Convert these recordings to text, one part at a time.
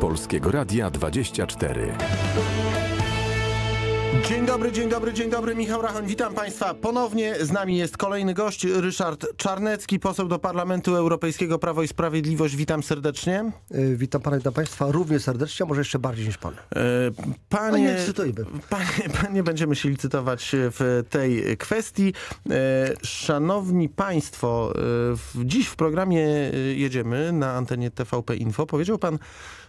Polskiego Radia 24. Dzień dobry, dzień dobry, dzień dobry. Michał Rachon, witam Państwa ponownie. Z nami jest kolejny gość, Ryszard Czarnecki, poseł do Parlamentu Europejskiego Prawo i Sprawiedliwość. Witam serdecznie. Yy, witam Pana, witam Państwa równie serdecznie, a może jeszcze bardziej niż Pan. Yy, panie, panie, no Panie, panie, będziemy się licytować e, w tej kwestii. Yy, szanowni Państwo, dziś w programie jedziemy na antenie TVP Info. Powiedział Pan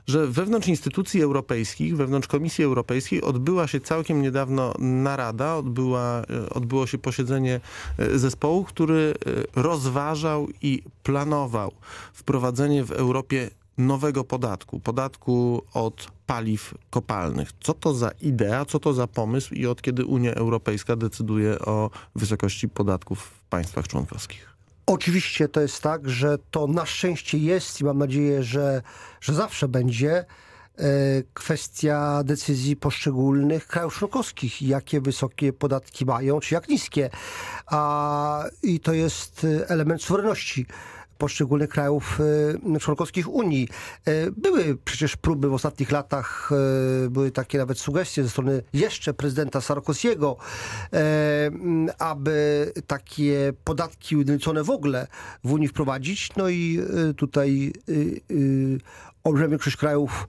że wewnątrz instytucji europejskich, wewnątrz Komisji Europejskiej odbyła się całkiem niedawno narada, odbyła, e, odbyło się posiedzenie e, zespołu, który e, rozważał i planował wprowadzenie w Europie nowego podatku, podatku od paliw kopalnych. Co to za idea, co to za pomysł i od kiedy Unia Europejska decyduje o wysokości podatków w państwach członkowskich? Oczywiście to jest tak, że to na szczęście jest i mam nadzieję, że, że zawsze będzie e, kwestia decyzji poszczególnych krajów członkowskich, jakie wysokie podatki mają, czy jak niskie. A, I to jest e, element suwerenności poszczególnych krajów y, członkowskich Unii. Y, były przecież próby w ostatnich latach, y, były takie nawet sugestie ze strony jeszcze prezydenta Sarkoziego, mm, aby takie podatki ujednolicone w ogóle w Unii wprowadzić. No i tutaj olbrzymia większość krajów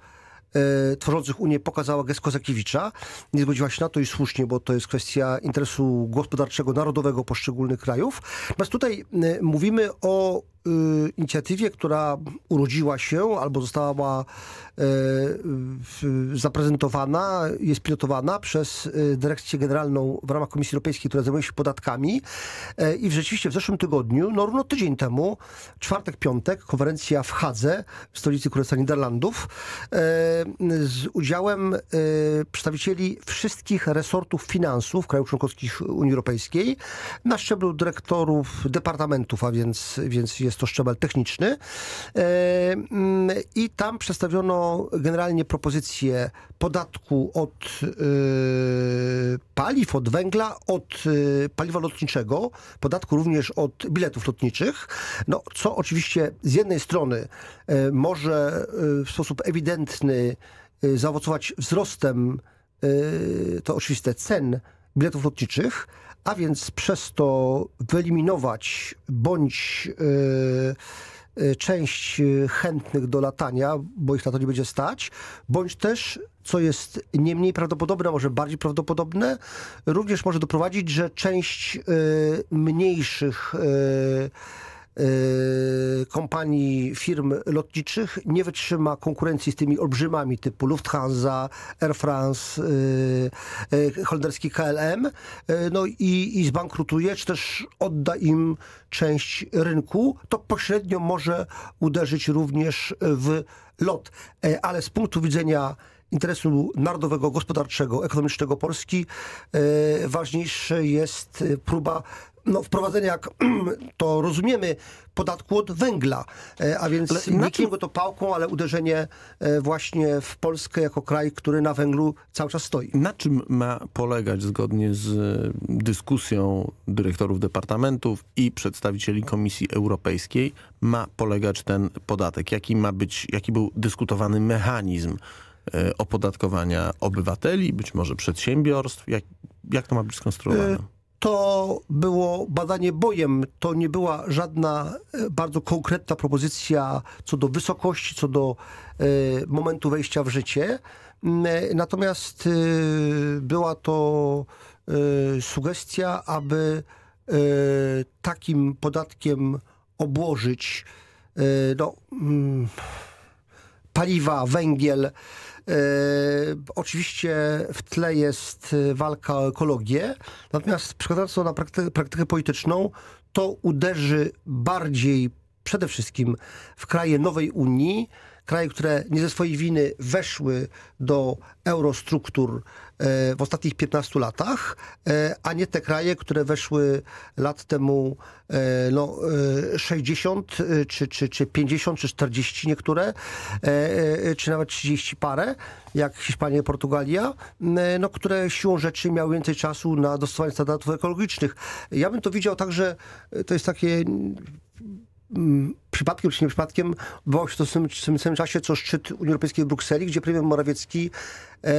tworzących Unię pokazała gest Kozakiewicza. Nie zgodziła się na to i słusznie, bo to jest kwestia interesu gospodarczego, narodowego poszczególnych krajów. Natomiast tutaj mówimy o Y, inicjatywie, która urodziła się albo została y, zaprezentowana, jest pilotowana przez y, Dyrekcję Generalną w ramach Komisji Europejskiej, która zajmuje się podatkami. I rzeczywiście w zeszłym tygodniu, no równo tydzień temu, czwartek, piątek, konferencja w Hadze, w stolicy Królestwa Niderlandów, z udziałem przedstawicieli wszystkich resortów finansów krajów członkowskich Unii Europejskiej na szczeblu dyrektorów departamentów, a więc, więc jest jest to szczebel techniczny. E, mm, I tam przedstawiono generalnie propozycję podatku od e, paliw, od węgla, od e, paliwa lotniczego, podatku również od biletów lotniczych. No, co oczywiście z jednej strony może w sposób ewidentny zaowocować wzrostem, to oczywiste, cen biletów lotniczych, a więc przez to wyeliminować bądź e, e, część chętnych do latania, bo ich na to nie będzie stać, bądź też, co jest nie mniej prawdopodobne, a może bardziej prawdopodobne, również może doprowadzić, że część e, mniejszych Y, kompanii firm lotniczych nie wytrzyma konkurencji z tymi olbrzymami typu Lufthansa, Air France, y, y, holenderski KLM no i, i zbankrutuje, czy też odda im część rynku, to pośrednio może uderzyć również w lot. E, ale z punktu widzenia interesu narodowego, gospodarczego, ekonomicznego Polski ważniejsza jest próba no, wprowadzenie jak to rozumiemy, podatku od węgla, e, a więc nie go to pałką, ale uderzenie e, właśnie w Polskę jako kraj, który na węglu cały czas stoi. Na czym ma polegać zgodnie z e, dyskusją dyrektorów departamentów i przedstawicieli Komisji Europejskiej ma polegać ten podatek? Jaki ma być, jaki był dyskutowany mechanizm opodatkowania obywateli, być może przedsiębiorstw? Jak, jak to ma być skonstruowane? to było badanie bojem, to nie była żadna e, bardzo konkretna propozycja co do wysokości, co do e, momentu wejścia w życie. Mm, e, natomiast była to sugestia, aby takim podatkiem obłożyć no, mm, paliwa, węgiel, E, oczywiście w tle jest e, walka o ekologię, natomiast to na praktykę polityczną, to uderzy bardziej przede wszystkim w kraje nowej Unii, kraje, które nie ze swojej winy weszły do eurostruktur e, w ostatnich 15 latach, e, a nie te kraje, które weszły lat temu e, no, 60 czy, czy, czy 50 czy 40 niektóre, czy nawet 30 parę, jak Hiszpania Portugalia, no, które siłą rzeczy miały więcej czasu na dostosowanie standardów ekologicznych. Ja bym to widział także, to jest takie Mm, przypadkiem czy nie przypadkiem odbywało się to w tym, w tym samym czasie, co szczyt Unii Europejskiej w Brukseli, gdzie premier Morawiecki e,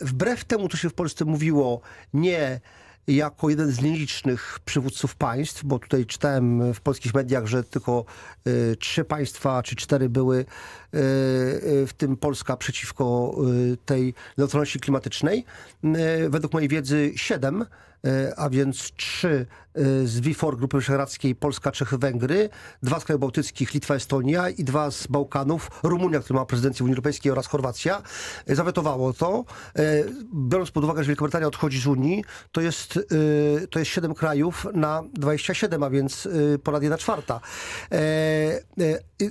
wbrew temu, co się w Polsce mówiło, nie jako jeden z nielicznych przywódców państw, bo tutaj czytałem w polskich mediach, że tylko e, trzy państwa czy cztery były, e, e, w tym Polska przeciwko tej neutralności klimatycznej. według mojej wiedzy siedem E, a więc trzy e, z WIFOR Grupy Wyszehradzkiej Polska, Czechy, Węgry, dwa z krajów bałtyckich Litwa, Estonia i dwa z Bałkanów Rumunia, która ma prezydencję Unii Europejskiej oraz Chorwacja. E, zawetowało to. Biorąc pod uwagę, że Wielka Brytania odchodzi z Unii, to jest, to jest 7 krajów na 27, a więc ponad 1 czwarta.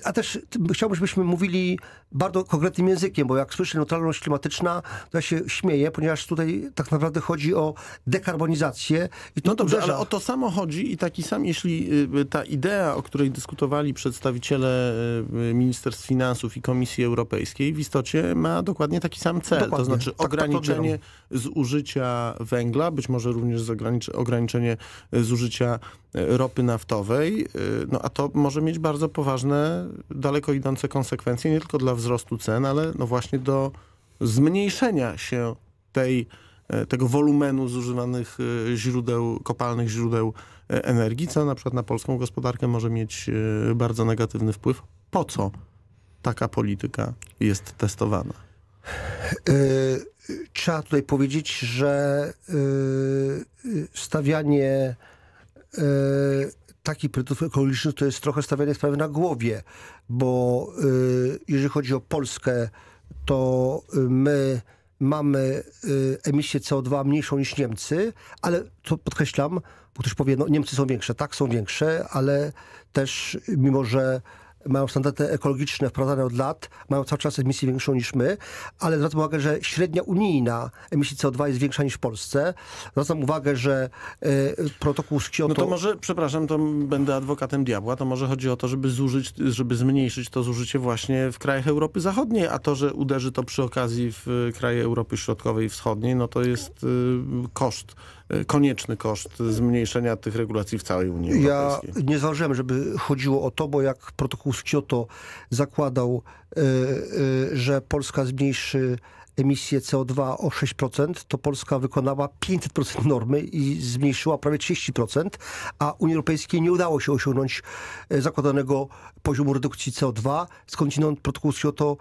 A też chciałbym, żebyśmy mówili bardzo konkretnym językiem, bo jak słyszę neutralność klimatyczna, to ja się śmieję, ponieważ tutaj tak naprawdę chodzi o dekarbonizację organizację. I to no dobrze, uderza. ale o to samo chodzi i taki sam, jeśli y, ta idea, o której dyskutowali przedstawiciele y, y, Ministerstw Finansów i Komisji Europejskiej, w istocie ma dokładnie taki sam cel, dokładnie. to znaczy tak, tak ograniczenie zużycia węgla, być może również ograniczenie zużycia ropy naftowej, no a to może mieć bardzo poważne, daleko idące konsekwencje, nie tylko dla wzrostu cen, ale no właśnie do zmniejszenia się tej E, tego wolumenu zużywanych e, źródeł, kopalnych źródeł e, energii, co na przykład na polską gospodarkę może mieć bardzo negatywny wpływ. Po co taka polityka jest testowana? Trzeba tutaj powiedzieć, że stawianie takich produktów ekologicznych to jest trochę stawianie sprawy na głowie, bo jeżeli chodzi o Polskę, to my mamy y, emisję CO2 mniejszą niż Niemcy, ale to podkreślam, bo ktoś powie, no Niemcy są większe. Tak, są większe, ale też mimo, że mają standardy ekologiczne wprowadzane od lat, mają cały czas emisję większą niż my, ale zwracam uwagę, że średnia unijna emisji CO2 jest większa niż w Polsce. Zwracam uwagę, że y, protokół z Kioto... No to może, przepraszam, to będę adwokatem diabła, to może chodzi o to, żeby zużyć, żeby zmniejszyć to zużycie właśnie w krajach Europy Zachodniej, a to, że uderzy to przy okazji w e, kraje Europy Środkowej i Wschodniej, no to jest y, koszt konieczny koszt zmniejszenia tych regulacji w całej Unii ja Europejskiej? Ja nie zważyłem, żeby chodziło o to, bo jak protokół z Kyoto zakładał, e, e, że Polska zmniejszy emisję CO2 o 6%, to Polska wykonała 500% normy i zmniejszyła prawie 30%, a Unii Europejskiej nie udało się osiągnąć e, zakładanego poziomu redukcji CO2. Skądinąd protokół z Kyoto e,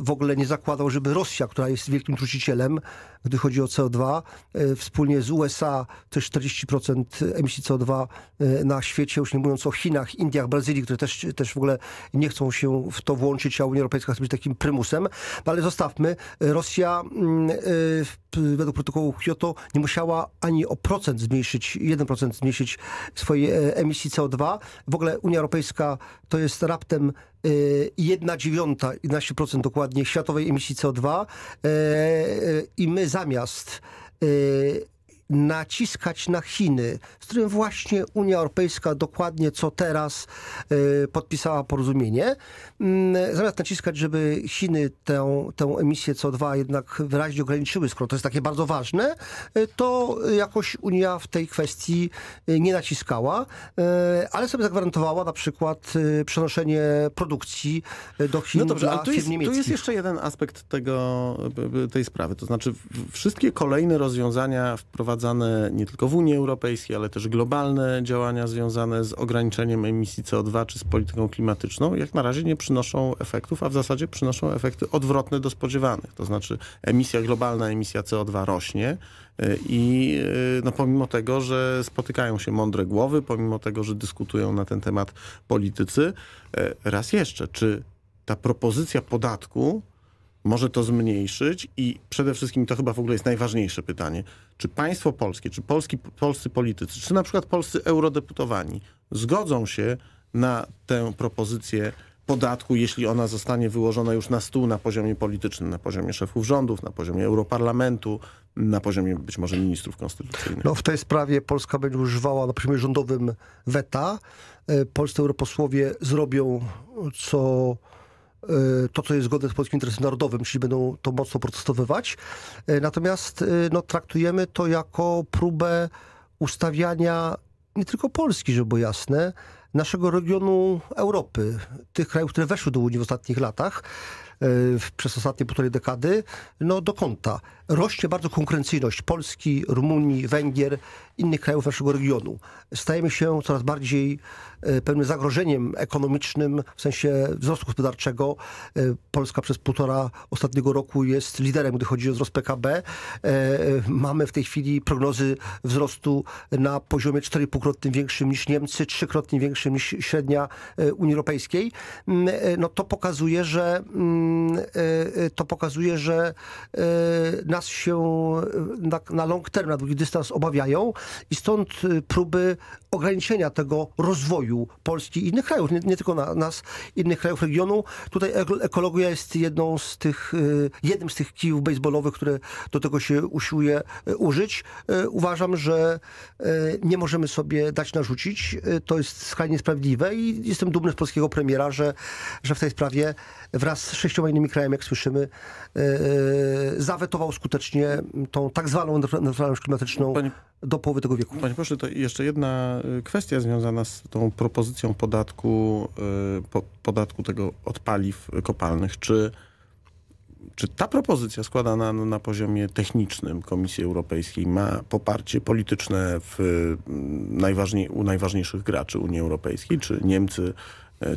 w ogóle nie zakładał, żeby Rosja, która jest wielkim trucicielem, gdy chodzi o CO2, e, wspólnie z USA też 40% emisji CO2 na świecie, już nie mówiąc o Chinach, Indiach, Brazylii, które też, też w ogóle nie chcą się w to włączyć, a Unia Europejska chce być takim prymusem. No ale zostawmy, Rosja mm, y, według protokołu Kyoto nie musiała ani o procent zmniejszyć, 1% zmniejszyć swojej e, emisji CO2. W ogóle Unia Europejska to jest raptem 1 y, dziewiąta, 11% dokładnie światowej emisji CO2 e, e, i my zamiast y, naciskać na Chiny, z którym właśnie Unia Europejska dokładnie co teraz y, podpisała porozumienie. Mm, zamiast naciskać, żeby Chiny tę, tę emisję CO2 jednak wyraźnie ograniczyły, skoro to jest takie bardzo ważne, y, to jakoś Unia w tej kwestii y, nie naciskała, ale sobie zagwarantowała na przykład przenoszenie produkcji do Chin no dobrze, ale tu jest, tu jest jeszcze jeden aspekt tego, tej sprawy, to znaczy wszystkie kolejne rozwiązania wprowadzone przeprowadzane nie tylko w Unii Europejskiej, ale też globalne działania związane z ograniczeniem emisji CO2 czy z polityką klimatyczną, jak na razie nie przynoszą efektów, a w zasadzie przynoszą efekty odwrotne do spodziewanych. To znaczy emisja globalna, emisja CO2 rośnie e, i e, no, pomimo tego, że spotykają się mądre głowy, pomimo tego, że dyskutują na ten temat politycy, e, raz jeszcze, czy ta propozycja podatku może to zmniejszyć i przede wszystkim to chyba w ogóle jest najważniejsze pytanie, czy państwo polskie, czy polski, polscy politycy, czy na przykład polscy eurodeputowani zgodzą się na tę propozycję podatku, jeśli ona zostanie wyłożona już na stół na poziomie politycznym, na poziomie szefów rządów, na poziomie Europarlamentu, na poziomie być może ministrów konstytucyjnych. No, w tej sprawie Polska będzie używała na poziomie rządowym weta. E, polscy europosłowie zrobią co Y, to, co jest zgodne z polskim interesem narodowym, czyli będą to mocno protestowywać. Y, natomiast y, no, traktujemy to jako próbę ustawiania nie tylko Polski, żeby było jasne, naszego regionu Europy, tych krajów, które weszły do Unii w ostatnich latach, przez ostatnie półtorej dekady, no do kąta. Rośnie bardzo konkurencyjność Polski, Rumunii, Węgier, innych krajów naszego regionu. Stajemy się coraz bardziej e, pewnym zagrożeniem ekonomicznym w sensie wzrostu gospodarczego. E, Polska przez półtora ostatniego roku jest liderem, gdy chodzi o wzrost PKB. E, mamy w tej chwili prognozy wzrostu na poziomie 45 większym niż Niemcy, trzykrotnie większym niż średnia Unii Europejskiej. Mm, no to pokazuje, że mm, Y, y, to pokazuje, że y, nas się na, na long term, na długi dystans obawiają i stąd próby ograniczenia tego rozwoju Polski i innych krajów, nie, nie tylko na, nas, innych krajów regionu. Tutaj ekologia jest jedną z tych, jednym z tych kijów baseballowych, które do tego się usiłuje użyć. Uważam, że nie możemy sobie dać narzucić. To jest skrajnie sprawiedliwe i jestem dumny z polskiego premiera, że, że w tej sprawie wraz z sześciu częściowo innymi krajami, jak słyszymy, e, e, zawetował skutecznie tą tak zwaną neutralność klimatyczną Panie, do połowy tego wieku. Panie proszę, to jeszcze jedna e, kwestia związana z tą propozycją podatku, podatku tego od paliw kopalnych. Czy czy ta propozycja składana na poziomie technicznym Komisji Europejskiej ma poparcie polityczne w mm, najważniej, u najważniejszych graczy Unii Europejskiej, czy Niemcy,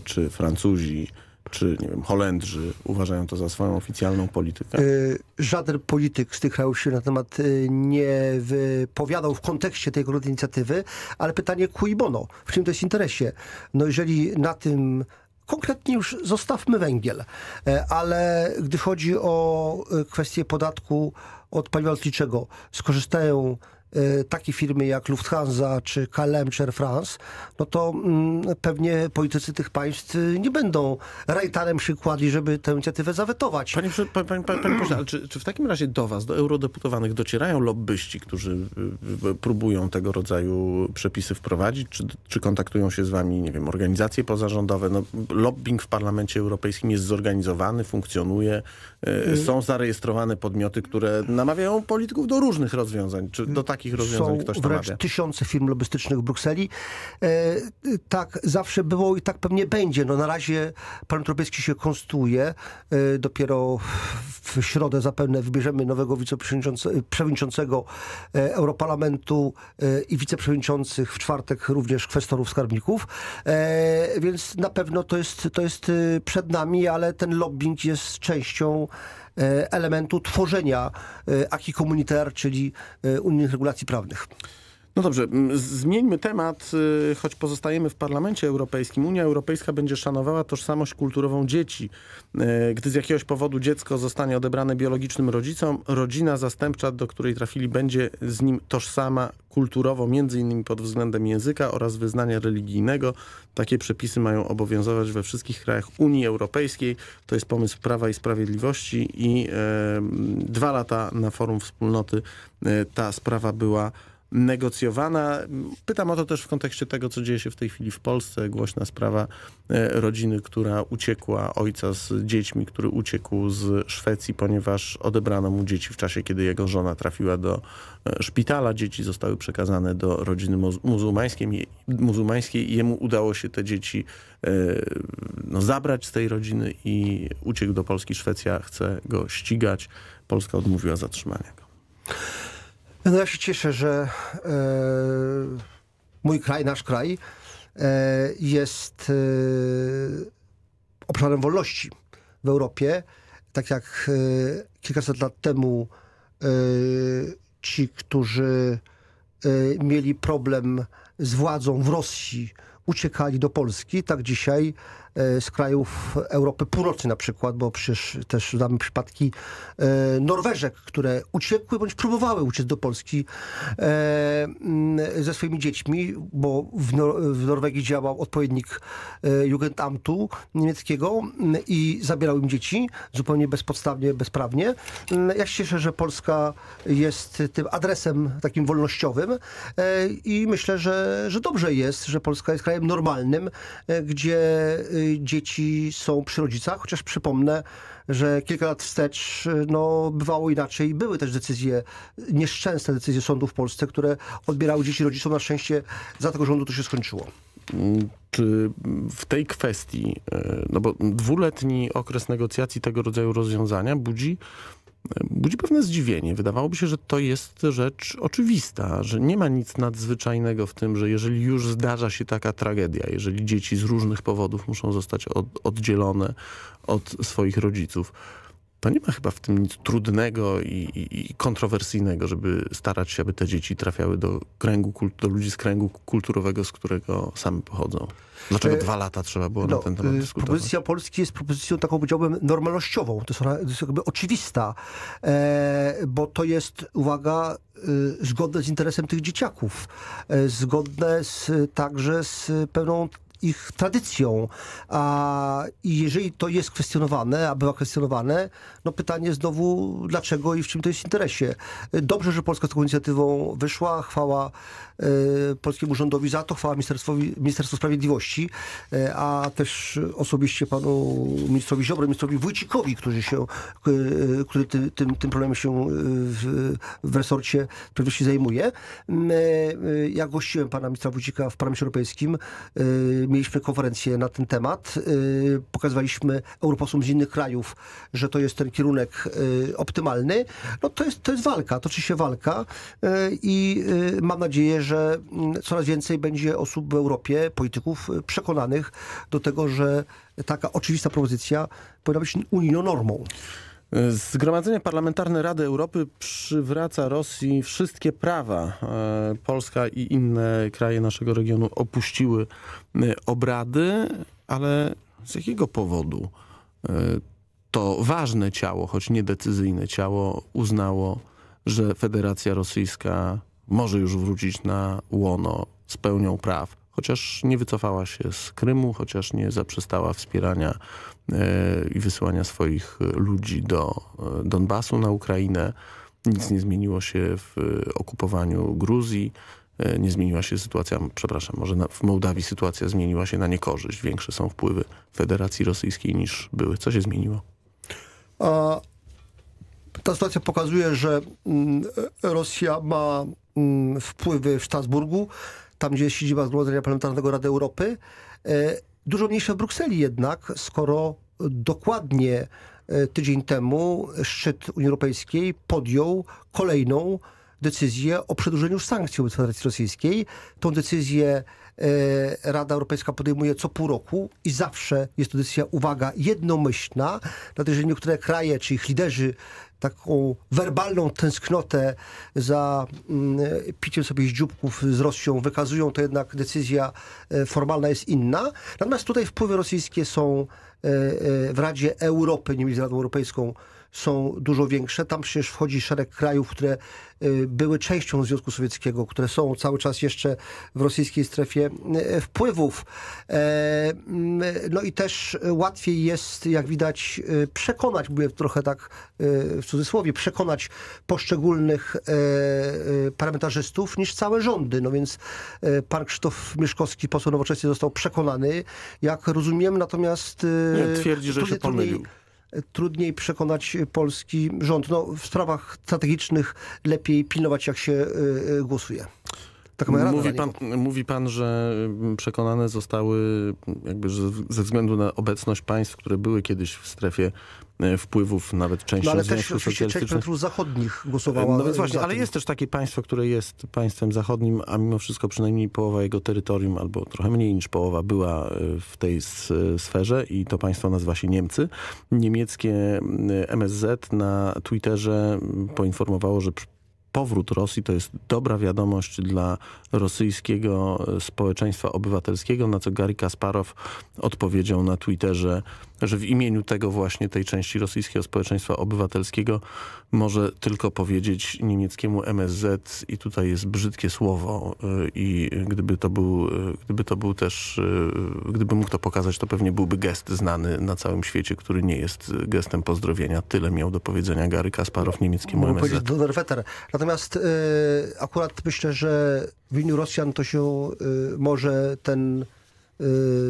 czy Francuzi, czy nie wiem, Holendrzy uważają to za swoją oficjalną politykę? Y, żaden polityk z tych krajów się na temat y, nie wypowiadał w kontekście tej akurat inicjatywy, ale pytanie cui bono, w czym to jest interesie? No jeżeli na tym konkretnie już zostawmy węgiel, y, ale gdy chodzi o kwestię podatku od paliwa lotniczego, skorzystają Y, takie firmy jak Lufthansa czy KLM czy Air France, no to mm, pewnie politycy tych państw y, nie będą rajtarem przykładli, żeby tę inicjatywę zawetować. Panie, panie, panie, panie pośle, ale czy, czy w takim razie do was, do eurodeputowanych docierają lobbyści, którzy y, próbują tego rodzaju przepisy wprowadzić? Czy, czy kontaktują się z wami, nie wiem, organizacje pozarządowe? No, lobbying w Parlamencie Europejskim jest zorganizowany, funkcjonuje. Mm. Są zarejestrowane podmioty, które namawiają polityków do różnych rozwiązań. Czy do mm. takich takich rozwiązań Są ktoś wręcz tysiące firm lobbystycznych w Brukseli. E, tak zawsze było i tak pewnie będzie. No, na razie Parlament Europejski się konstruuje. E, dopiero w środę zapewne wybierzemy nowego wiceprzewodniczącego e, Europarlamentu e, i wiceprzewodniczących w czwartek również kwestorów skarbników. E, więc na pewno to jest, to jest e, przed nami, ale ten lobbying jest częścią elementu tworzenia aki communitaire, czyli unijnych regulacji regulacji prawnych. No dobrze, zmieńmy temat, y, choć pozostajemy w Parlamencie Europejskim. Unia Europejska będzie szanowała tożsamość kulturową dzieci. Y, gdy z jakiegoś powodu dziecko zostanie odebrane biologicznym rodzicom, rodzina zastępcza, do której trafili, będzie z nim tożsama kulturowo, między innymi pod względem języka oraz wyznania religijnego. Takie przepisy mają obowiązywać we wszystkich krajach Unii Europejskiej. To jest pomysł Prawa i Sprawiedliwości i e, dwa lata na forum wspólnoty e, ta sprawa była negocjowana. Pytam o to też w kontekście tego, co dzieje się w tej chwili w Polsce. Głośna sprawa e, rodziny, która uciekła, ojca z dziećmi, który uciekł z Szwecji, ponieważ odebrano mu dzieci w czasie, kiedy jego żona trafiła do e, szpitala. Dzieci zostały przekazane do rodziny muzułmańskiej. muzułmańskiej. Jemu udało się te dzieci e, no, zabrać z tej rodziny i uciekł do Polski. Szwecja chce go ścigać. Polska odmówiła zatrzymania go. No ja się cieszę, że e, mój kraj, nasz kraj e, jest e, obszarem wolności w Europie. Tak jak e, kilkaset lat temu e, ci, którzy e, mieli problem z władzą w Rosji, uciekali do Polski, tak dzisiaj E, z krajów Europy Północy na przykład, bo przecież też znamy przypadki e, Norweżek, które uciekły bądź próbowały uciec do Polski e, mm, ze swoimi dziećmi, bo w, w Norwegii działał odpowiednik Jugendamtu niemieckiego mm, i zabierał im dzieci zupełnie bezpodstawnie, bezprawnie. Mm, ja się cieszę, że Polska jest tym adresem takim wolnościowym i myślę, że, że dobrze jest, że Polska jest krajem normalnym, gdzie Y, dzieci są przy rodzicach, chociaż przypomnę, że kilka lat wstecz y, no, bywało inaczej. Były też decyzje, nieszczęsne decyzje sądów w Polsce, które odbierały dzieci rodzicom. Na szczęście za tego rządu to się skończyło. Mm, czy w tej kwestii, y, no bo dwuletni okres negocjacji tego rodzaju rozwiązania budzi budzi pewne zdziwienie. Wydawałoby się, że to jest rzecz oczywista, że nie ma nic nadzwyczajnego w tym, że jeżeli już zdarza się taka tragedia, jeżeli dzieci z różnych powodów muszą zostać od, oddzielone od swoich rodziców, to nie ma chyba w tym nic trudnego i, i, i, kontrowersyjnego, żeby starać się, aby te dzieci trafiały do kręgu, do ludzi z kręgu kulturowego, z którego same pochodzą. Dlaczego e, dwa lata trzeba było no, na ten temat y, dyskutować? Propozycja Polski jest propozycją taką, powiedziałbym, normalnościową. To jest, ona, to jest jakby oczywista, e, bo to jest, uwaga, e, zgodne z interesem tych dzieciaków, e, zgodne z, także z pewną ich tradycją. A, I jeżeli to jest kwestionowane, a bywa kwestionowane, no pytanie znowu, dlaczego i w czym to jest interesie. Dobrze, że Polska z tą inicjatywą wyszła. Chwała y, polskiemu rządowi za to, chwała Ministerstwu Sprawiedliwości, y, a też osobiście panu ministrowi Ziobro, ministrowi Wójcikowi, który się, y, który ty, tym, tym problemem się w, w resorcie sprawiedliwości zajmuje. Ja gościłem pana ministra Wójcika w Parlamencie Europejskim mieliśmy konferencję na ten temat. Y, pokazywaliśmy europosłom z innych krajów, że to jest ten kierunek y, optymalny. No to jest, to jest walka, toczy się walka y, i mam nadzieję, że mm, coraz więcej będzie osób w Europie, polityków przekonanych do tego, że taka oczywista propozycja powinna być unijną normą. Zgromadzenie Parlamentarne Rady Europy przywraca Rosji wszystkie prawa. E, Polska i inne kraje naszego regionu opuściły e, obrady, ale z jakiego powodu e, to ważne ciało, choć niedecyzyjne ciało, uznało, że Federacja Rosyjska może już wrócić na łono z pełnią praw chociaż nie wycofała się z Krymu, chociaż nie zaprzestała wspierania e, i wysyłania swoich ludzi do e, Donbasu na Ukrainę. Nic nie zmieniło się w e, okupowaniu Gruzji. Nie zmieniła się sytuacja, przepraszam, może w Mołdawii sytuacja zmieniła się na niekorzyść. Większe są wpływy Federacji Rosyjskiej niż były. Co się zmieniło? A, ta sytuacja pokazuje, że mm, Rosja ma mm, wpływy w Strasburgu, tam gdzie jest siedziba Zgromadzenia Parlamentarnego Rady Europy, e, dużo mniejsza w Brukseli jednak, skoro dokładnie e, tydzień temu szczyt Unii Europejskiej podjął kolejną decyzję o przedłużeniu sankcji wobec Federacji Rosyjskiej. Tą decyzję e, Rada Europejska podejmuje co pół roku i zawsze jest to decyzja, uwaga, jednomyślna, dlatego że niektóre kraje, czy ich liderzy taką werbalną tęsknotę za mm, piciem sobie dzióbków z Rosją wykazują, to jednak decyzja e, formalna jest inna. Natomiast tutaj wpływy rosyjskie są e, e, w Radzie Europy, nie z Radą Europejską, są dużo większe. Tam przecież wchodzi szereg krajów, które y, były częścią Związku Sowieckiego, które są cały czas jeszcze w rosyjskiej strefie y, wpływów. E, no i też łatwiej jest, jak widać, y, przekonać, mówię trochę tak w cudzysłowie, przekonać poszczególnych e, e, parlamentarzystów niż całe rządy. No więc pan Krzysztof Mieszkowski, poseł nowoczesny, został przekonany, jak rozumiem, natomiast... Nie, twierdzi, że się pomylił trudniej przekonać polski rząd. No, w sprawach strategicznych lepiej pilnować, jak się y, y, głosuje mówi, pan, mówi pan, że mm, przekonane zostały jakby ze względu na obecność państw, które były kiedyś w strefie e, wpływów nawet części no, ale też Socjalistycznych. Część zachodnich głosowała. E, no więc właśnie, ale jest też takie państwo, które jest państwem zachodnim, a mimo wszystko przynajmniej połowa jego terytorium, albo trochę mniej niż połowa była e, w tej sferze i to państwo nazywa się Niemcy. Niemieckie MSZ na Twitterze poinformowało, że powrót Rosji to jest dobra wiadomość dla rosyjskiego e, społeczeństwa obywatelskiego, na co Gary Kasparow odpowiedział na Twitterze że w imieniu tego właśnie tej części rosyjskiego społeczeństwa obywatelskiego może tylko powiedzieć niemieckiemu MSZ i tutaj jest brzydkie słowo y, i gdyby to był, y, gdyby to był też, y, gdyby mógł to pokazać, to pewnie byłby gest znany na całym świecie, który nie jest gestem pozdrowienia. Tyle miał do powiedzenia Gary Kasparow niemieckiemu Mógł MSZ. Powiedzieć Wetter. Natomiast akurat myślę, że w imieniu Rosjan to się może ten Y,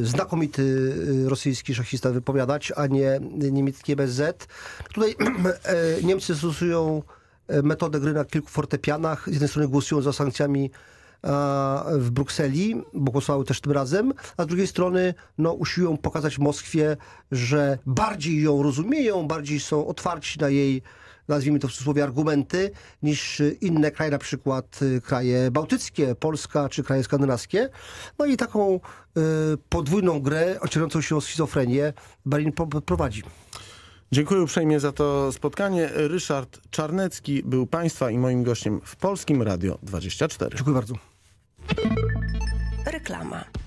znakomity y, rosyjski szachista wypowiadać, a nie niemiecki MSZ. Tutaj e, Niemcy stosują e, metodę gry na kilku fortepianach. Z jednej strony głosują za sankcjami w Brukseli, bo głosowały też tym razem, a z drugiej strony no, usiłują pokazać Moskwie, że bardziej ją rozumieją, bardziej są otwarci na jej nazwijmy to w cudzysłowie, argumenty niż y, inne kraje, na przykład y, kraje bałtyckie, Polska czy kraje skandynawskie. No i taką y, podwójną grę ocierającą się o schizofrenię Berlin prowadzi. Dziękuję uprzejmie za to spotkanie. Ryszard Czarnecki był Państwa i moim gościem w Polskim Radio 24. Dziękuję bardzo. Reklama.